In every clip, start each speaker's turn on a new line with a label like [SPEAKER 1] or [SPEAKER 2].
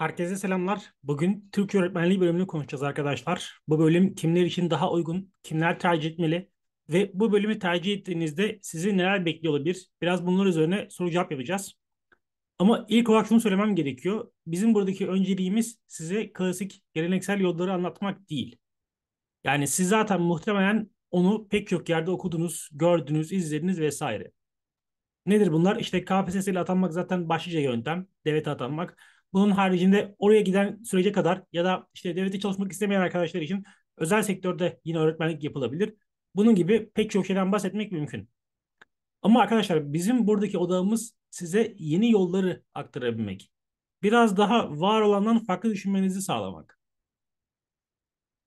[SPEAKER 1] Herkese selamlar. Bugün Türk öğretmenliği bölümünü konuşacağız arkadaşlar. Bu bölüm kimler için daha uygun, kimler tercih etmeli ve bu bölümü tercih ettiğinizde sizi neler bekliyor olabilir? Biraz bunlar üzerine soru cevap yapacağız. Ama ilk olarak şunu söylemem gerekiyor. Bizim buradaki önceliğimiz size klasik geleneksel yolları anlatmak değil. Yani siz zaten muhtemelen onu pek çok yerde okudunuz, gördünüz, izlediniz vesaire. Nedir bunlar? İşte KPSS ile atanmak zaten başlıca yöntem. Devlete atanmak. Bunun haricinde oraya giden sürece kadar ya da işte devlete çalışmak istemeyen arkadaşlar için özel sektörde yine öğretmenlik yapılabilir. Bunun gibi pek çok şeyden bahsetmek mümkün. Ama arkadaşlar bizim buradaki odamız size yeni yolları aktarabilmek. Biraz daha var olandan farklı düşünmenizi sağlamak.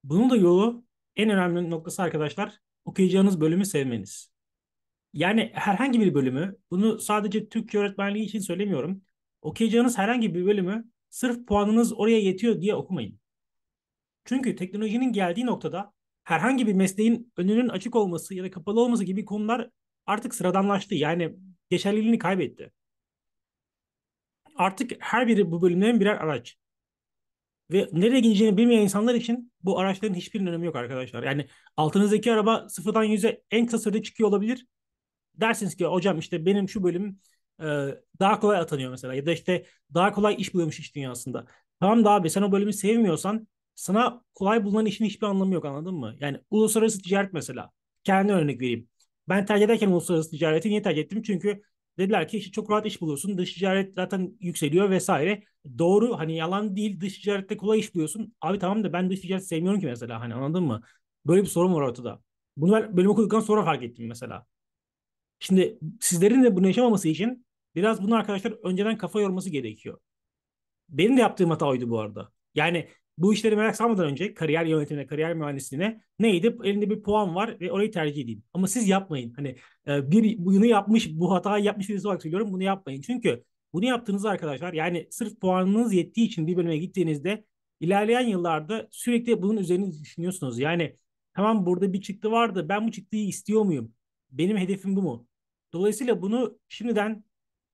[SPEAKER 1] Bunun da yolu en önemli noktası arkadaşlar okuyacağınız bölümü sevmeniz. Yani herhangi bir bölümü bunu sadece Türkçe öğretmenliği için söylemiyorum okuyacağınız herhangi bir bölümü sırf puanınız oraya yetiyor diye okumayın. Çünkü teknolojinin geldiği noktada herhangi bir mesleğin önünün açık olması ya da kapalı olması gibi konular artık sıradanlaştı. Yani geçerliliğini kaybetti. Artık her biri bu bölümlerin birer araç. Ve nereye gideceğini bilmeyen insanlar için bu araçların hiçbirinin önemi yok arkadaşlar. Yani altınızdaki araba sıfırdan yüze en kısa sürede çıkıyor olabilir. Dersiniz ki hocam işte benim şu bölüm ee, daha kolay atanıyor mesela ya da işte daha kolay iş buluyormuş iş dünyasında. Tamam da abi sen o bölümü sevmiyorsan sana kolay bulunan işin hiçbir anlamı yok anladın mı? Yani uluslararası ticaret mesela. Kendi örnek vereyim. Ben tercih ederken uluslararası ticareti niye tercih ettim? Çünkü dediler ki işte çok rahat iş buluyorsun. Dış ticaret zaten yükseliyor vesaire. Doğru hani yalan değil dış ticarette kolay iş buluyorsun. Abi tamam da ben dış ticaret sevmiyorum ki mesela hani anladın mı? Böyle bir sorun var ortada. Bunu ben bölüm okuduktan sonra fark ettim mesela. Şimdi sizlerin de bunu yaşamaması için biraz bunu arkadaşlar önceden kafa yorması gerekiyor. Benim de yaptığım hata oydu bu arada. Yani bu işleri merak salmadan önce kariyer yönetimine, kariyer mühendisliğine neydi? Elinde bir puan var ve orayı tercih edeyim. Ama siz yapmayın. Hani e, bir bunu yapmış, bu hatayı yapmış birisi olarak söylüyorum. Bunu yapmayın. Çünkü bunu yaptığınız arkadaşlar yani sırf puanınız yettiği için bir bölüme gittiğinizde ilerleyen yıllarda sürekli bunun üzerine düşünüyorsunuz. Yani tamam burada bir çıktı vardı. Ben bu çıktıyı istiyor muyum? Benim hedefim bu mu? Dolayısıyla bunu şimdiden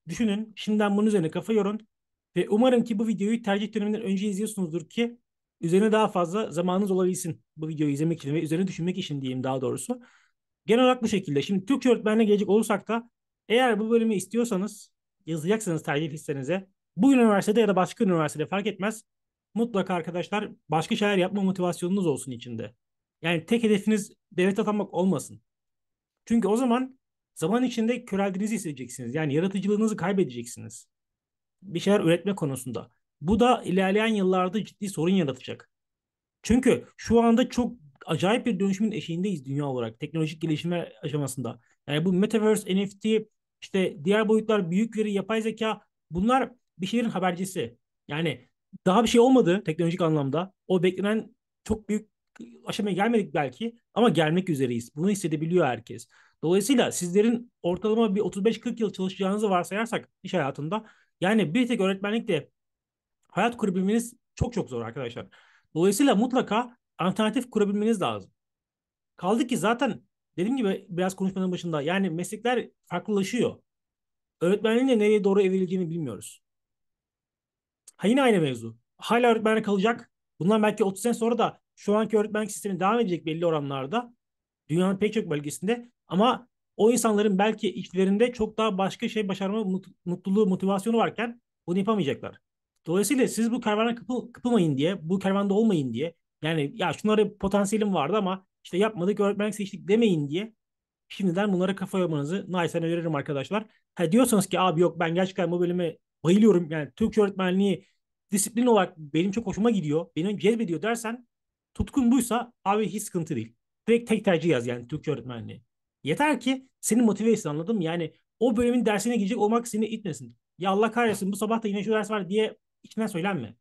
[SPEAKER 1] düşünün. Şimdiden bunun üzerine kafa yorun. Ve umarım ki bu videoyu tercih döneminden önce izliyorsunuzdur ki üzerine daha fazla zamanınız olabilsin bu videoyu izlemek için ve üzerine düşünmek için diyeyim daha doğrusu. Genel olarak bu şekilde. Şimdi Türk öğretmenine gelecek olursak da eğer bu bölümü istiyorsanız yazacaksanız tercih listenize bu üniversitede ya da başka üniversitede fark etmez mutlaka arkadaşlar başka şeyler yapma motivasyonunuz olsun içinde. Yani tek hedefiniz devlet atanmak olmasın. Çünkü o zaman zaman içinde köreldiğinizi hissedeceksiniz. Yani yaratıcılığınızı kaybedeceksiniz. Bir şeyler üretme konusunda. Bu da ilerleyen yıllarda ciddi sorun yaratacak. Çünkü şu anda çok acayip bir dönüşümün eşiğindeyiz dünya olarak. Teknolojik gelişimler aşamasında. Yani bu Metaverse, NFT, işte diğer boyutlar, büyük veri, yapay zeka bunlar bir şeylerin habercisi. Yani daha bir şey olmadı teknolojik anlamda. O beklenen çok büyük aşamaya gelmedik belki ama gelmek üzereyiz. Bunu hissedebiliyor herkes. Dolayısıyla sizlerin ortalama bir 35-40 yıl çalışacağınızı varsayarsak iş hayatında yani bir tek öğretmenlikle hayat kurabilmeniz çok çok zor arkadaşlar. Dolayısıyla mutlaka alternatif kurabilmeniz lazım. Kaldı ki zaten dediğim gibi biraz konuşmanın başında yani meslekler farklılaşıyor. Öğretmenliğin de nereye doğru evrildiğini bilmiyoruz. Ha yine aynı mevzu. Hala öğretmenlik kalacak. Bundan belki 30 sene sonra da şu anki öğretmenlik sistemi devam edecek belli oranlarda. Dünyanın pek çok bölgesinde ama o insanların belki içlerinde çok daha başka şey başarma mutluluğu, motivasyonu varken bunu yapamayacaklar. Dolayısıyla siz bu kervana kapı, kapılmayın diye, bu kervanda olmayın diye, yani ya şunlara potansiyelim vardı ama işte yapmadık, öğretmenlik seçtik demeyin diye şimdiden bunlara kafa yormanızı naçizane öneririm arkadaşlar. Ha diyorsanız ki abi yok ben gerçekten bu bölüme bayılıyorum. Yani Türk öğretmenliği disiplin olarak benim çok hoşuma gidiyor. Beni cezbediyor dersen tutkun buysa abi hiç sıkıntı değil. Direkt tek tercih yaz yani Türk öğretmenliği. Yeter ki seni motive etsin anladın mı? Yani o bölümün dersine girecek olmak seni itmesin. Ya Allah kahretsin bu sabah da yine şu ders var diye içinden söylenme.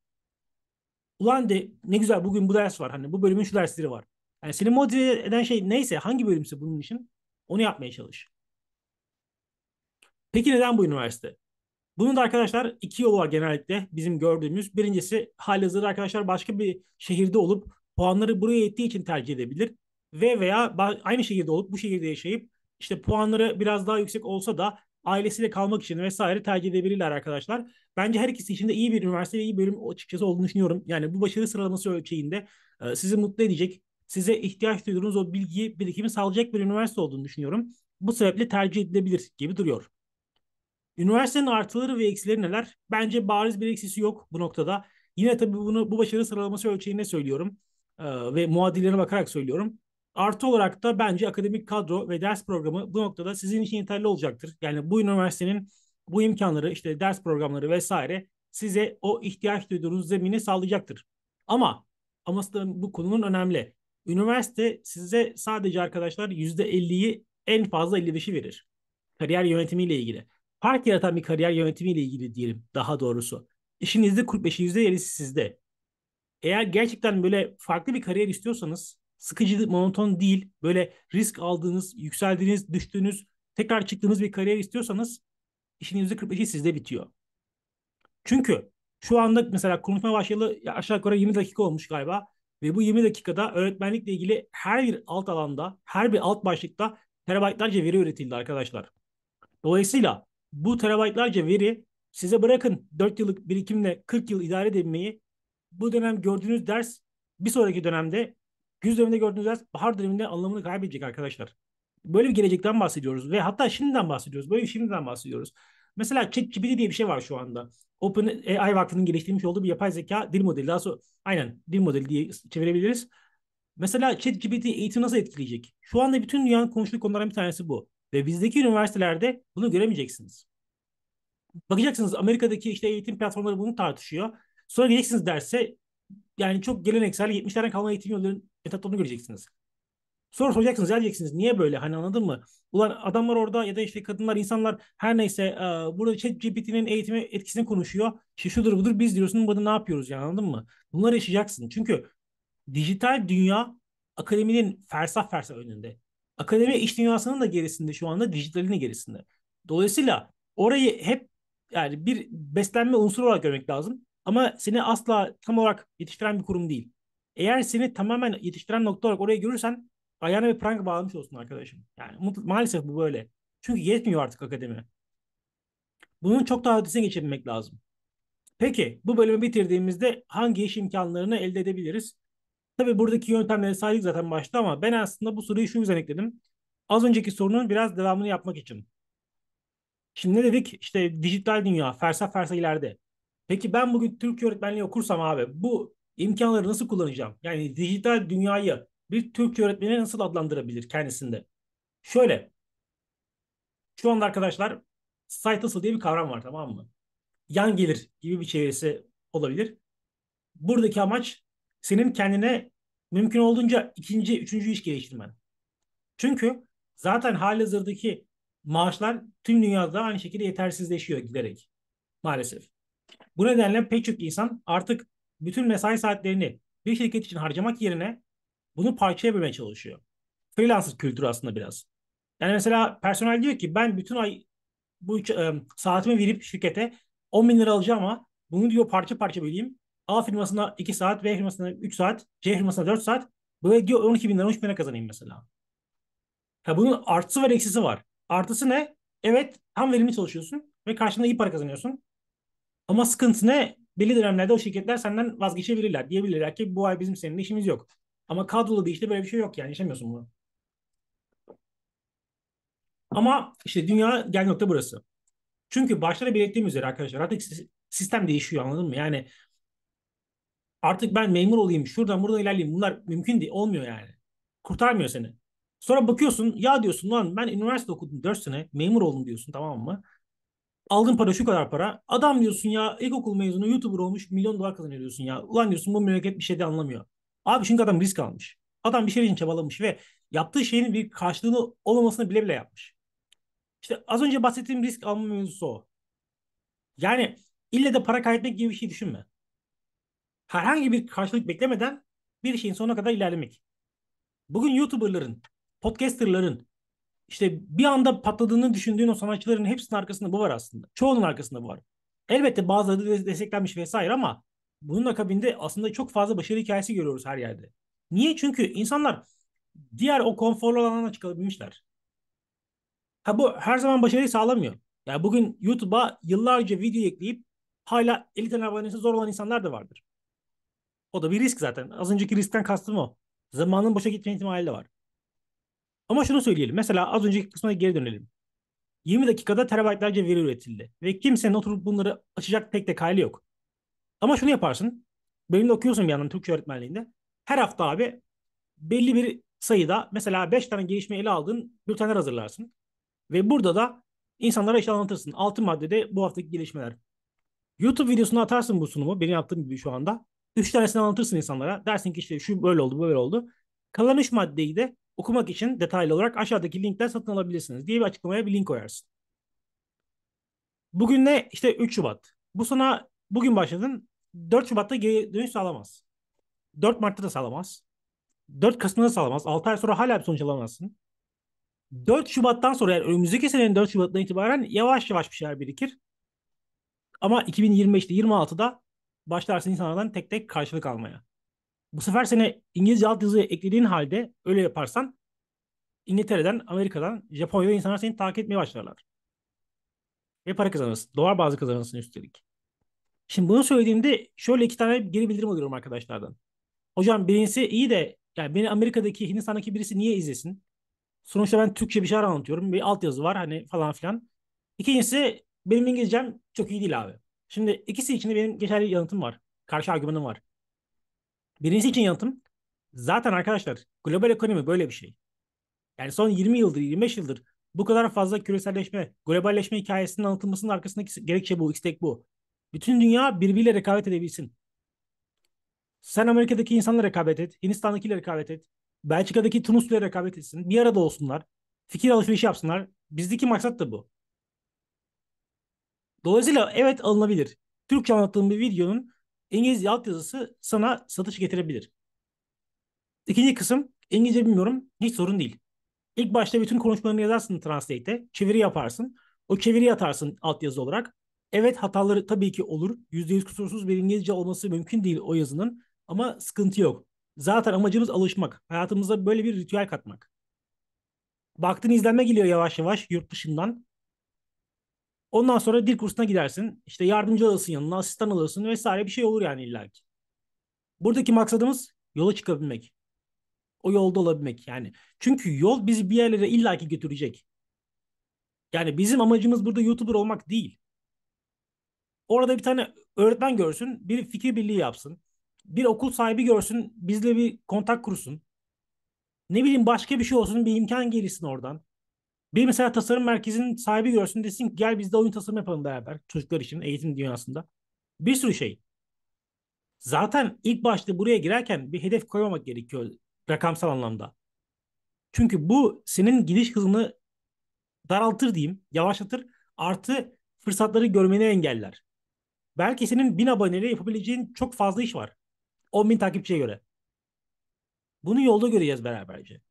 [SPEAKER 1] Ulan de ne güzel bugün bu ders var. Hani bu bölümün şu dersleri var. Yani seni motive eden şey neyse hangi bölümse bunun için onu yapmaya çalış. Peki neden bu üniversite? Bunun da arkadaşlar iki yolu var genellikle bizim gördüğümüz. Birincisi halihazırda arkadaşlar başka bir şehirde olup puanları buraya ettiği için tercih edebilir ve veya aynı şehirde olup bu şehirde yaşayıp işte puanları biraz daha yüksek olsa da ailesiyle kalmak için vesaire tercih edebilirler arkadaşlar. Bence her ikisi için de iyi bir üniversite ve iyi bölüm açıkçası olduğunu düşünüyorum. Yani bu başarı sıralaması ölçeğinde e, sizi mutlu edecek, size ihtiyaç duyduğunuz o bilgiyi birikimi sağlayacak bir üniversite olduğunu düşünüyorum. Bu sebeple tercih edilebilir gibi duruyor. Üniversitenin artıları ve eksileri neler? Bence bariz bir eksisi yok bu noktada. Yine tabii bunu bu başarı sıralaması ölçeğinde söylüyorum e, ve muadillerine bakarak söylüyorum. Artı olarak da bence akademik kadro ve ders programı bu noktada sizin için yeterli olacaktır. Yani bu üniversitenin bu imkanları işte ders programları vesaire size o ihtiyaç duyduğunuz zemini sağlayacaktır. Ama aması da bu konunun önemli. Üniversite size sadece arkadaşlar %50'yi en fazla 55'i verir. Kariyer yönetimiyle ilgili. Fark yaratan bir kariyer yönetimiyle ilgili diyelim daha doğrusu. İşinizde 45'i %50'si sizde. Eğer gerçekten böyle farklı bir kariyer istiyorsanız sıkıcı, monoton değil. Böyle risk aldığınız, yükseldiğiniz, düştüğünüz, tekrar çıktığınız bir kariyer istiyorsanız işin %45'i sizde bitiyor. Çünkü şu anda mesela konuşma başlayalı aşağı yukarı 20 dakika olmuş galiba. Ve bu 20 dakikada öğretmenlikle ilgili her bir alt alanda, her bir alt başlıkta terabaytlarca veri üretildi arkadaşlar. Dolayısıyla bu terabaytlarca veri size bırakın 4 yıllık birikimle 40 yıl idare edilmeyi bu dönem gördüğünüz ders bir sonraki dönemde Güz döneminde gördüğünüz ders bahar döneminde anlamını kaybedecek arkadaşlar. Böyle bir gelecekten bahsediyoruz ve hatta şimdiden bahsediyoruz. Böyle bir şimdiden bahsediyoruz. Mesela ChatGPT diye bir şey var şu anda. OpenAI Vakfı'nın geliştirmiş olduğu bir yapay zeka dil modeli. Daha sonra aynen dil modeli diye çevirebiliriz. Mesela ChatGPT eğitim nasıl etkileyecek? Şu anda bütün dünyanın konuştuğu konulardan bir tanesi bu. Ve bizdeki üniversitelerde bunu göremeyeceksiniz. Bakacaksınız Amerika'daki işte eğitim platformları bunu tartışıyor. Sonra gideceksiniz derse yani çok geleneksel 70'lerden kalma eğitim yollarının etaplarını göreceksiniz. Soru soracaksınız, diyeceksiniz niye böyle hani anladın mı? Ulan adamlar orada ya da işte kadınlar, insanlar her neyse e, burada ChatGPT'nin eğitimi etkisini konuşuyor. İşte şudur budur biz diyorsun burada ne yapıyoruz yani anladın mı? Bunları yaşayacaksın. Çünkü dijital dünya akademinin fersah fersah önünde. Akademi iş dünyasının da gerisinde şu anda dijitalin de gerisinde. Dolayısıyla orayı hep yani bir beslenme unsuru olarak görmek lazım. Ama seni asla tam olarak yetiştiren bir kurum değil. Eğer seni tamamen yetiştiren nokta olarak oraya görürsen ayağına bir prank bağlamış olsun arkadaşım. Yani maalesef bu böyle. Çünkü yetmiyor artık akademi. Bunun çok daha ötesine geçebilmek lazım. Peki bu bölümü bitirdiğimizde hangi iş imkanlarını elde edebiliriz? Tabii buradaki yöntemleri saydık zaten başta ama ben aslında bu soruyu şu yüzden ekledim. Az önceki sorunun biraz devamını yapmak için. Şimdi ne dedik? İşte dijital dünya fersa fersa ileride. Peki ben bugün Türkçe öğretmenliği okursam abi bu imkanları nasıl kullanacağım? Yani dijital dünyayı bir Türkçe öğretmeni nasıl adlandırabilir kendisinde? Şöyle. Şu anda arkadaşlar site hustle diye bir kavram var tamam mı? Yan gelir gibi bir çevresi olabilir. Buradaki amaç senin kendine mümkün olduğunca ikinci, üçüncü iş geliştirmen. Çünkü zaten halihazırdaki maaşlar tüm dünyada aynı şekilde yetersizleşiyor giderek maalesef. Bu nedenle pek çok insan artık bütün mesai saatlerini bir şirket için harcamak yerine bunu parçaya bölmeye çalışıyor. Freelancer kültürü aslında biraz. Yani mesela personel diyor ki ben bütün ay bu saatimi verip şirkete 10 bin lira alacağım ama bunu diyor parça parça böleyim. A firmasına 2 saat, B firmasına 3 saat, C firmasına 4 saat. Böyle diyor 12 bin lira, 13 bin lira kazanayım mesela. Ya bunun artısı ve eksisi var. Artısı ne? Evet tam verimli çalışıyorsun ve karşında iyi para kazanıyorsun. Ama sıkıntı ne? Belli dönemlerde o şirketler senden vazgeçebilirler. Diyebilirler ki bu ay bizim seninle işimiz yok. Ama kadrolu bir işte böyle bir şey yok yani yaşamıyorsun bunu. Ama işte dünya gel nokta burası. Çünkü başta da belirttiğim üzere arkadaşlar artık sistem değişiyor anladın mı? Yani artık ben memur olayım şuradan buradan ilerleyeyim bunlar mümkün değil olmuyor yani. Kurtarmıyor seni. Sonra bakıyorsun ya diyorsun lan ben üniversite okudum 4 sene memur oldum diyorsun tamam mı? Aldığın para şu kadar para. Adam diyorsun ya ilkokul mezunu YouTuber olmuş milyon dolar kazanıyor diyorsun ya. Ulan diyorsun bu memleket bir şeyde anlamıyor. Abi çünkü adam risk almış. Adam bir şey için çabalamış ve yaptığı şeyin bir karşılığını olmamasını bile bile yapmış. İşte az önce bahsettiğim risk alma mevzusu o. Yani ille de para kaybetmek gibi bir şey düşünme. Herhangi bir karşılık beklemeden bir şeyin sonuna kadar ilerlemek. Bugün YouTuber'ların, podcaster'ların, işte bir anda patladığını düşündüğün o sanatçıların hepsinin arkasında bu var aslında. Çoğunun arkasında bu var. Elbette bazıları desteklenmiş vesaire ama bunun akabinde aslında çok fazla başarı hikayesi görüyoruz her yerde. Niye? Çünkü insanlar diğer o konforlu alanına çıkabilmişler. Ha bu her zaman başarıyı sağlamıyor. Yani bugün YouTube'a yıllarca video ekleyip hala 50 tane abonesi zor olan insanlar da vardır. O da bir risk zaten. Az önceki riskten kastım o. Zamanın boşa gitme ihtimali de var. Ama şunu söyleyelim. Mesela az önceki kısmına geri dönelim. 20 dakikada terabaytlarca veri üretildi. Ve kimsenin oturup bunları açacak tek de hali yok. Ama şunu yaparsın. Benim de okuyorsun bir yandan Türkçe öğretmenliğinde. Her hafta abi belli bir sayıda mesela 5 tane gelişme ele aldığın bültenler hazırlarsın. Ve burada da insanlara iş anlatırsın. Altı maddede bu haftaki gelişmeler. YouTube videosuna atarsın bu sunumu. Benim yaptığım gibi şu anda. Üç tanesini anlatırsın insanlara. Dersin ki işte şu böyle oldu, böyle oldu. Kalan üç maddeyi de okumak için detaylı olarak aşağıdaki linkten satın alabilirsiniz diye bir açıklamaya bir link koyarsın. Bugün ne? İşte 3 Şubat. Bu sana bugün başladın. 4 Şubat'ta geri dönüş sağlamaz. 4 Mart'ta da sağlamaz. 4 Kasım'da da sağlamaz. 6 ay sonra hala bir sonuç alamazsın. 4 Şubat'tan sonra yani önümüzdeki senenin 4 Şubat'tan itibaren yavaş yavaş bir şeyler birikir. Ama 2025'te 26'da başlarsın insanlardan tek tek karşılık almaya. Bu sefer seni İngilizce altyazı eklediğin halde öyle yaparsan İngiltere'den, Amerika'dan, Japonya'da insanlar seni takip etmeye başlarlar. Ve para kazanırsın. Dolar bazı kazanırsın üstelik. Şimdi bunu söylediğimde şöyle iki tane geri bildirim alıyorum arkadaşlardan. Hocam birincisi iyi de yani beni Amerika'daki Hindistan'daki birisi niye izlesin? Sonuçta ben Türkçe bir şeyler anlatıyorum. Bir altyazı var hani falan filan. İkincisi benim İngilizcem çok iyi değil abi. Şimdi ikisi için de benim geçerli yanıtım var. Karşı argümanım var. Birincisi için yanıtım. Zaten arkadaşlar global ekonomi böyle bir şey. Yani son 20 yıldır, 25 yıldır bu kadar fazla küreselleşme, globalleşme hikayesinin anlatılmasının arkasındaki gerekçe bu, istek bu. Bütün dünya birbiriyle rekabet edebilsin. Sen Amerika'daki insanla rekabet et, Hindistan'dakiyle rekabet et, Belçika'daki Tunus'la rekabet etsin. Bir arada olsunlar. Fikir alışverişi yapsınlar. Bizdeki maksat da bu. Dolayısıyla evet alınabilir. Türkçe anlattığım bir videonun İngilizce altyazısı sana satış getirebilir. İkinci kısım İngilizce bilmiyorum hiç sorun değil. İlk başta bütün konuşmalarını yazarsın Translate'e. Çeviri yaparsın. O çeviri atarsın altyazı olarak. Evet hataları tabii ki olur. %100 kusursuz bir İngilizce olması mümkün değil o yazının. Ama sıkıntı yok. Zaten amacımız alışmak. Hayatımıza böyle bir ritüel katmak. Baktın izlenme geliyor yavaş yavaş yurt dışından. Ondan sonra dil kursuna gidersin. İşte yardımcı alırsın yanına, asistan alırsın vesaire bir şey olur yani illa ki. Buradaki maksadımız yola çıkabilmek. O yolda olabilmek yani. Çünkü yol bizi bir yerlere illa ki götürecek. Yani bizim amacımız burada YouTuber olmak değil. Orada bir tane öğretmen görsün, bir fikir birliği yapsın. Bir okul sahibi görsün, bizle bir kontak kursun. Ne bileyim başka bir şey olsun, bir imkan gelirsin oradan. Bir mesela tasarım merkezinin sahibi görsün desin ki gel biz de oyun tasarım yapalım beraber çocuklar için eğitim dünyasında. Bir sürü şey. Zaten ilk başta buraya girerken bir hedef koymamak gerekiyor rakamsal anlamda. Çünkü bu senin gidiş hızını daraltır diyeyim, yavaşlatır. Artı fırsatları görmeni engeller. Belki senin bin aboneyle yapabileceğin çok fazla iş var. 10 bin takipçiye göre. Bunu yolda göreceğiz beraberce.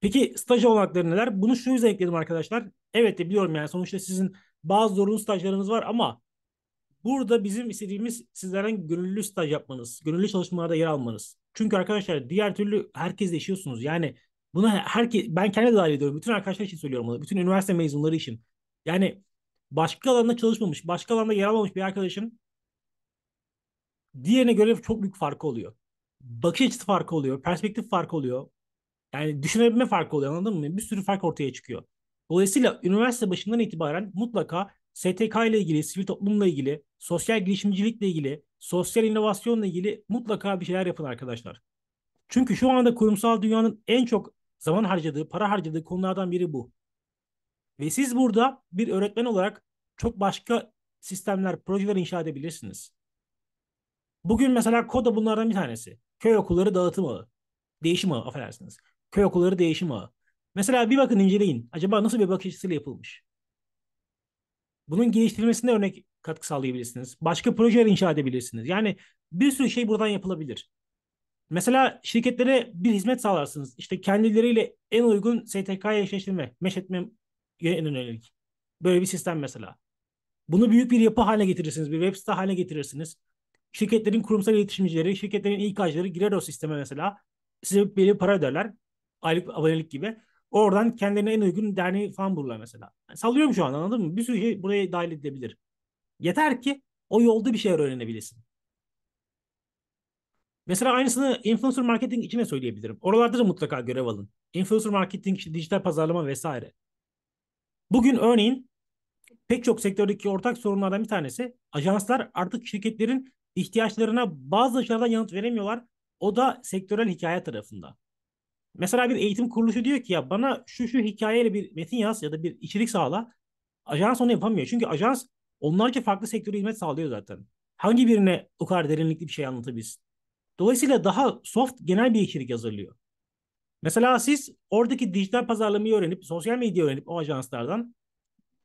[SPEAKER 1] Peki staj olanakları neler? Bunu şu yüzden ekledim arkadaşlar. Evet de biliyorum yani sonuçta sizin bazı zorunlu stajlarınız var ama burada bizim istediğimiz sizlerden gönüllü staj yapmanız, gönüllü çalışmalarda yer almanız. Çünkü arkadaşlar diğer türlü herkesle işiyorsunuz. Yani buna herkes ben kendi dahil ediyorum. Bütün arkadaşlar için söylüyorum bunu. Bütün üniversite mezunları için. Yani başka alanda çalışmamış, başka alanda yer almamış bir arkadaşın diğerine göre çok büyük farkı oluyor. Bakış açısı farkı oluyor, perspektif farkı oluyor. Yani düşünebilme farkı oluyor anladın mı? Bir sürü fark ortaya çıkıyor. Dolayısıyla üniversite başından itibaren mutlaka STK ile ilgili, sivil toplumla ilgili, sosyal girişimcilikle ilgili, sosyal inovasyonla ilgili mutlaka bir şeyler yapın arkadaşlar. Çünkü şu anda kurumsal dünyanın en çok zaman harcadığı, para harcadığı konulardan biri bu. Ve siz burada bir öğretmen olarak çok başka sistemler, projeler inşa edebilirsiniz. Bugün mesela Koda bunlardan bir tanesi. Köy okulları dağıtım ağı. Değişim ağı affedersiniz. Köy okulları değişim ağı. Mesela bir bakın inceleyin. Acaba nasıl bir bakış açısıyla yapılmış? Bunun geliştirilmesinde örnek katkı sağlayabilirsiniz. Başka projeler inşa edebilirsiniz. Yani bir sürü şey buradan yapılabilir. Mesela şirketlere bir hizmet sağlarsınız. İşte kendileriyle en uygun STK'ya eşleştirme, meşetme yönelik. Böyle bir sistem mesela. Bunu büyük bir yapı haline getirirsiniz. Bir web site haline getirirsiniz. Şirketlerin kurumsal iletişimcileri, şirketlerin ilk İK'cıları girer o sisteme mesela. Size belli para öderler aylık abonelik gibi. Oradan kendilerine en uygun derneği falan bulurlar mesela. Yani sallıyorum şu an anladın mı? Bir sürü şey buraya dahil edilebilir. Yeter ki o yolda bir şeyler öğrenebilirsin. Mesela aynısını influencer marketing içine söyleyebilirim. Oralarda da mutlaka görev alın. Influencer marketing, işte dijital pazarlama vesaire. Bugün örneğin pek çok sektördeki ortak sorunlardan bir tanesi ajanslar artık şirketlerin ihtiyaçlarına bazı dışarıdan yanıt veremiyorlar. O da sektörel hikaye tarafında. Mesela bir eğitim kuruluşu diyor ki ya bana şu şu hikayeyle bir metin yaz ya da bir içerik sağla. Ajans onu yapamıyor. Çünkü ajans onlarca farklı sektörü hizmet sağlıyor zaten. Hangi birine o kadar derinlikli bir şey anlatabilsin? Dolayısıyla daha soft genel bir içerik hazırlıyor. Mesela siz oradaki dijital pazarlamayı öğrenip, sosyal medya öğrenip o ajanslardan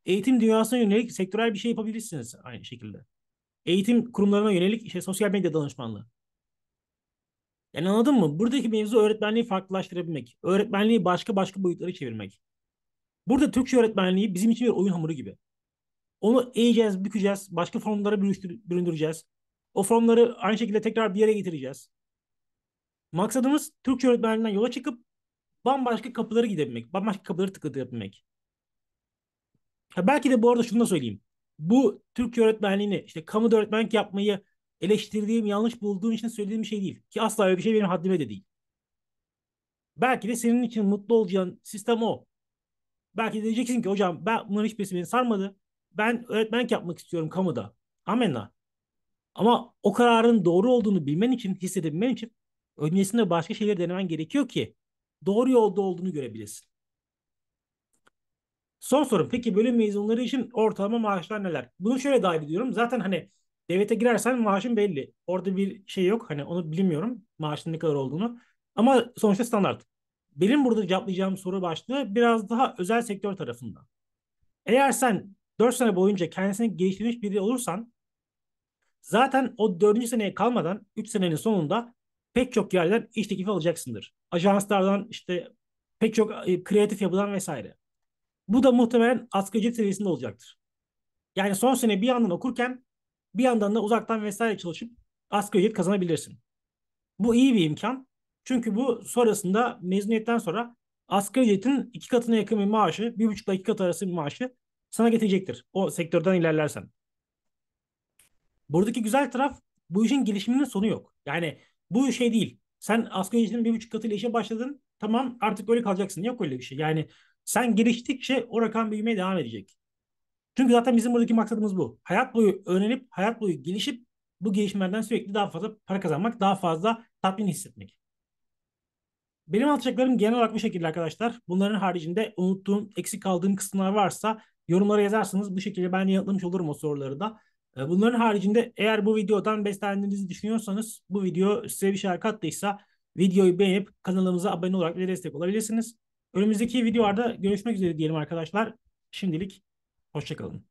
[SPEAKER 1] eğitim dünyasına yönelik sektörel bir şey yapabilirsiniz aynı şekilde. Eğitim kurumlarına yönelik işte sosyal medya danışmanlığı. Yani anladın mı? Buradaki mevzu öğretmenliği farklılaştırabilmek. Öğretmenliği başka başka boyutlara çevirmek. Burada Türkçe öğretmenliği bizim için bir oyun hamuru gibi. Onu eğeceğiz, bükeceğiz, başka formlara büründüreceğiz. O formları aynı şekilde tekrar bir yere getireceğiz. Maksadımız Türkçe öğretmenliğinden yola çıkıp bambaşka kapıları gidebilmek, bambaşka kapıları tıklayabilmek. Ha belki de bu arada şunu da söyleyeyim. Bu Türkçe öğretmenliğini işte kamu öğretmenlik yapmayı eleştirdiğim, yanlış bulduğum için söylediğim bir şey değil. Ki asla öyle bir şey benim haddime de değil. Belki de senin için mutlu olacağın sistem o. Belki de diyeceksin ki hocam ben bunların hiçbirisi beni sarmadı. Ben öğretmenlik yapmak istiyorum kamuda. Amenna. Ama o kararın doğru olduğunu bilmen için, hissedebilmen için öncesinde başka şeyleri denemen gerekiyor ki doğru yolda olduğunu görebilesin. Son sorum. Peki bölüm mezunları için ortalama maaşlar neler? Bunu şöyle dahil ediyorum. Zaten hani Devlete girersen maaşın belli. Orada bir şey yok. Hani onu bilmiyorum maaşın ne kadar olduğunu. Ama sonuçta standart. Benim burada cevaplayacağım soru başlığı biraz daha özel sektör tarafında. Eğer sen 4 sene boyunca kendisini geliştirmiş biri olursan zaten o 4. seneye kalmadan 3 senenin sonunda pek çok yerden iş teklifi alacaksındır. Ajanslardan işte pek çok e, kreatif yapıdan vesaire. Bu da muhtemelen asgari ücret seviyesinde olacaktır. Yani son sene bir yandan okurken bir yandan da uzaktan vesaire çalışıp asgari ücret kazanabilirsin. Bu iyi bir imkan. Çünkü bu sonrasında mezuniyetten sonra asgari ücretin iki katına yakın bir maaşı, bir buçukla iki kat arası bir maaşı sana getirecektir. O sektörden ilerlersen. Buradaki güzel taraf bu işin gelişiminin sonu yok. Yani bu şey değil. Sen asgari ücretin bir buçuk katıyla işe başladın. Tamam artık öyle kalacaksın. Yok öyle bir şey. Yani sen geliştikçe o rakam büyümeye devam edecek. Çünkü zaten bizim buradaki maksadımız bu. Hayat boyu öğrenip, hayat boyu gelişip bu gelişmelerden sürekli daha fazla para kazanmak, daha fazla tatmin hissetmek. Benim alacaklarım genel olarak bu şekilde arkadaşlar. Bunların haricinde unuttuğum, eksik kaldığım kısımlar varsa yorumlara yazarsınız. Bu şekilde ben yanıtlamış olurum o soruları da. Ee, bunların haricinde eğer bu videodan beslendiğinizi düşünüyorsanız, bu video size bir şeyler kattıysa videoyu beğenip kanalımıza abone olarak bize destek olabilirsiniz. Önümüzdeki videolarda görüşmek üzere diyelim arkadaşlar. Şimdilik Hoşçakalın.